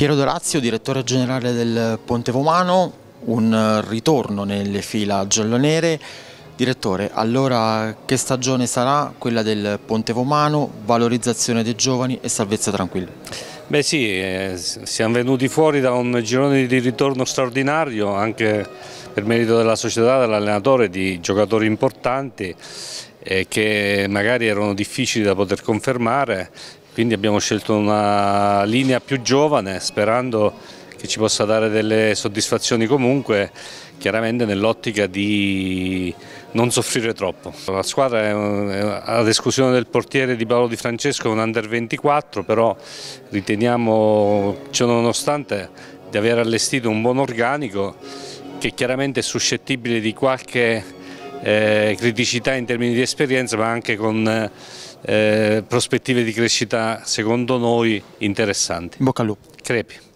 Piero Dorazio, direttore generale del Ponte Vomano, un eh, ritorno nelle fila giallonere. Direttore, allora che stagione sarà quella del Ponte Vomano, valorizzazione dei giovani e salvezza tranquilla? Beh sì, eh, siamo venuti fuori da un girone di ritorno straordinario anche per merito della società, dell'allenatore, di giocatori importanti eh, che magari erano difficili da poter confermare quindi abbiamo scelto una linea più giovane sperando che ci possa dare delle soddisfazioni comunque, chiaramente nell'ottica di non soffrire troppo. La squadra è, ad esclusione del portiere di Paolo Di Francesco è un under 24, però riteniamo ciononostante di aver allestito un buon organico che chiaramente è suscettibile di qualche eh, criticità in termini di esperienza ma anche con eh, prospettive di crescita secondo noi interessanti. Bocca al lupo. Crepi.